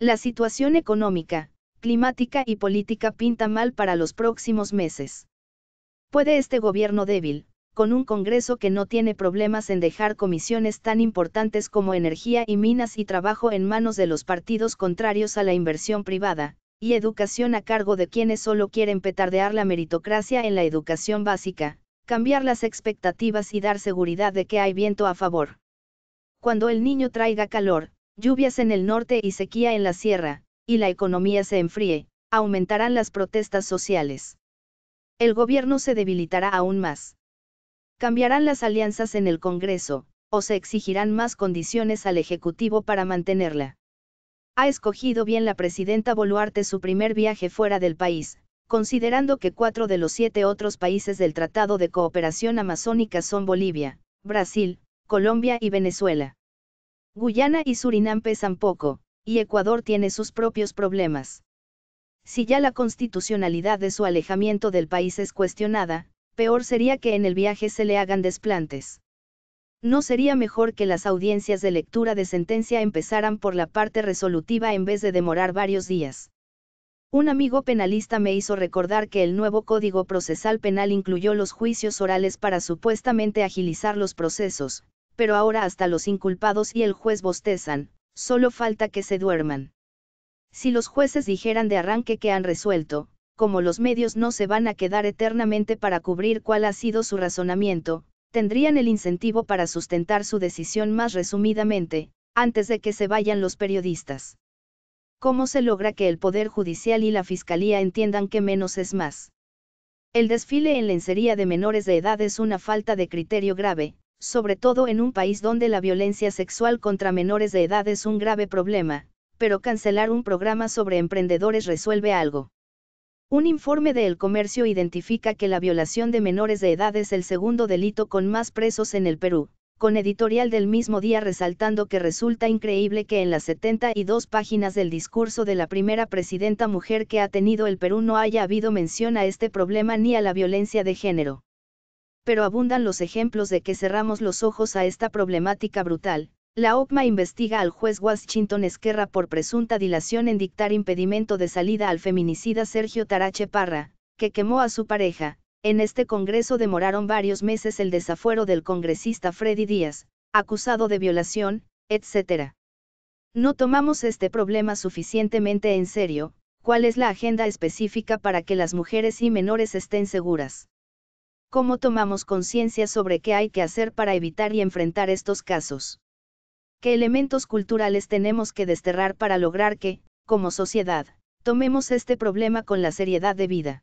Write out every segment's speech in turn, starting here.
La situación económica, climática y política pinta mal para los próximos meses. ¿Puede este gobierno débil, con un Congreso que no tiene problemas en dejar comisiones tan importantes como energía y minas y trabajo en manos de los partidos contrarios a la inversión privada, y educación a cargo de quienes solo quieren petardear la meritocracia en la educación básica, cambiar las expectativas y dar seguridad de que hay viento a favor. Cuando el niño traiga calor, lluvias en el norte y sequía en la sierra, y la economía se enfríe, aumentarán las protestas sociales. El gobierno se debilitará aún más. Cambiarán las alianzas en el Congreso, o se exigirán más condiciones al Ejecutivo para mantenerla. Ha escogido bien la presidenta Boluarte su primer viaje fuera del país, considerando que cuatro de los siete otros países del Tratado de Cooperación Amazónica son Bolivia, Brasil, Colombia y Venezuela. Guyana y Surinam pesan poco, y Ecuador tiene sus propios problemas. Si ya la constitucionalidad de su alejamiento del país es cuestionada, peor sería que en el viaje se le hagan desplantes. ¿No sería mejor que las audiencias de lectura de sentencia empezaran por la parte resolutiva en vez de demorar varios días? Un amigo penalista me hizo recordar que el nuevo Código Procesal Penal incluyó los juicios orales para supuestamente agilizar los procesos, pero ahora hasta los inculpados y el juez bostezan, solo falta que se duerman. Si los jueces dijeran de arranque que han resuelto, como los medios no se van a quedar eternamente para cubrir cuál ha sido su razonamiento, tendrían el incentivo para sustentar su decisión más resumidamente, antes de que se vayan los periodistas. ¿Cómo se logra que el Poder Judicial y la Fiscalía entiendan que menos es más? El desfile en lencería de menores de edad es una falta de criterio grave, sobre todo en un país donde la violencia sexual contra menores de edad es un grave problema, pero cancelar un programa sobre emprendedores resuelve algo. Un informe de El Comercio identifica que la violación de menores de edad es el segundo delito con más presos en el Perú, con editorial del mismo día resaltando que resulta increíble que en las 72 páginas del discurso de la primera presidenta mujer que ha tenido el Perú no haya habido mención a este problema ni a la violencia de género pero abundan los ejemplos de que cerramos los ojos a esta problemática brutal. La OCMA investiga al juez Washington Esquerra por presunta dilación en dictar impedimento de salida al feminicida Sergio Tarache Parra, que quemó a su pareja. En este Congreso demoraron varios meses el desafuero del congresista Freddy Díaz, acusado de violación, etc. No tomamos este problema suficientemente en serio, ¿cuál es la agenda específica para que las mujeres y menores estén seguras? cómo tomamos conciencia sobre qué hay que hacer para evitar y enfrentar estos casos. ¿Qué elementos culturales tenemos que desterrar para lograr que, como sociedad, tomemos este problema con la seriedad de vida?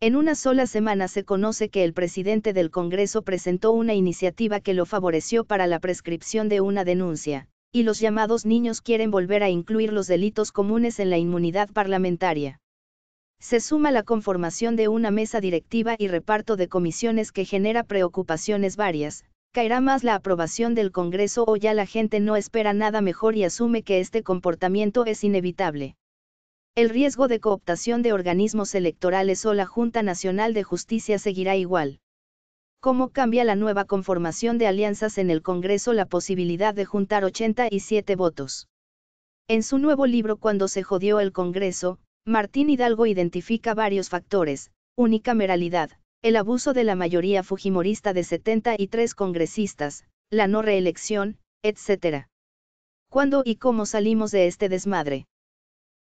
En una sola semana se conoce que el presidente del Congreso presentó una iniciativa que lo favoreció para la prescripción de una denuncia, y los llamados niños quieren volver a incluir los delitos comunes en la inmunidad parlamentaria se suma la conformación de una mesa directiva y reparto de comisiones que genera preocupaciones varias, caerá más la aprobación del Congreso o ya la gente no espera nada mejor y asume que este comportamiento es inevitable. El riesgo de cooptación de organismos electorales o la Junta Nacional de Justicia seguirá igual. ¿Cómo cambia la nueva conformación de alianzas en el Congreso la posibilidad de juntar 87 votos? En su nuevo libro Cuando se jodió el Congreso, Martín Hidalgo identifica varios factores, unicameralidad, el abuso de la mayoría fujimorista de 73 congresistas, la no reelección, etc. ¿Cuándo y cómo salimos de este desmadre?